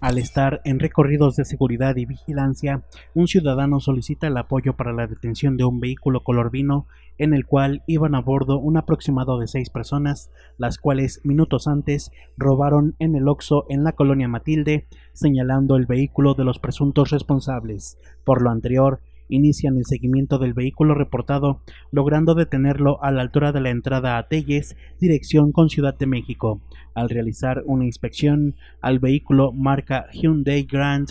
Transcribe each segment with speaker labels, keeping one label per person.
Speaker 1: Al estar en recorridos de seguridad y vigilancia, un ciudadano solicita el apoyo para la detención de un vehículo color vino en el cual iban a bordo un aproximado de seis personas, las cuales minutos antes robaron en el Oxo en la colonia Matilde, señalando el vehículo de los presuntos responsables. Por lo anterior, inician el seguimiento del vehículo reportado, logrando detenerlo a la altura de la entrada a Telles, dirección con Ciudad de México al realizar una inspección al vehículo marca Hyundai Grand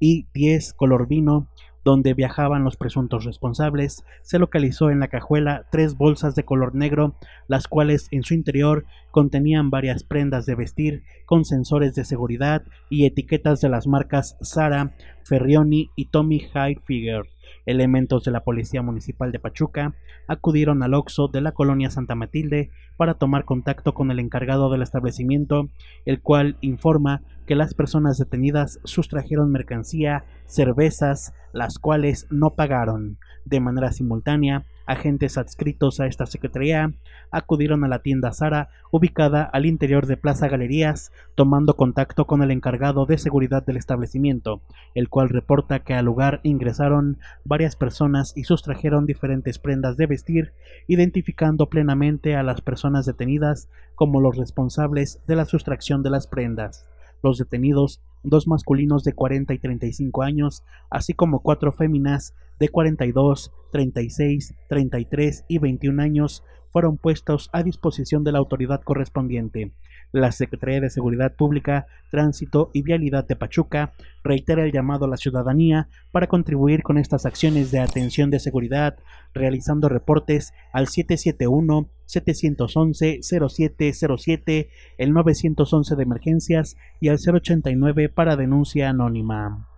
Speaker 1: i10 color vino donde viajaban los presuntos responsables, se localizó en la cajuela tres bolsas de color negro, las cuales en su interior contenían varias prendas de vestir con sensores de seguridad y etiquetas de las marcas Sara, Ferrioni y Tommy Hilfiger. Elementos de la Policía Municipal de Pachuca acudieron al Oxo de la colonia Santa Matilde para tomar contacto con el encargado del establecimiento, el cual informa que las personas detenidas sustrajeron mercancía, cervezas, las cuales no pagaron. De manera simultánea, agentes adscritos a esta secretaría acudieron a la tienda Sara, ubicada al interior de Plaza Galerías, tomando contacto con el encargado de seguridad del establecimiento, el cual reporta que al lugar ingresaron varias personas y sustrajeron diferentes prendas de vestir, identificando plenamente a las personas detenidas como los responsables de la sustracción de las prendas. Los detenidos, dos masculinos de 40 y 35 años, así como cuatro féminas de 42, 36, 33 y 21 años fueron puestos a disposición de la autoridad correspondiente. La Secretaría de Seguridad Pública, Tránsito y Vialidad de Pachuca reitera el llamado a la ciudadanía para contribuir con estas acciones de atención de seguridad, realizando reportes al 771-711-0707, el 911 de emergencias y al 089 para denuncia anónima.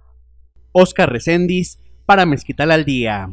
Speaker 1: Oscar Recendis, para mezquitar al Día.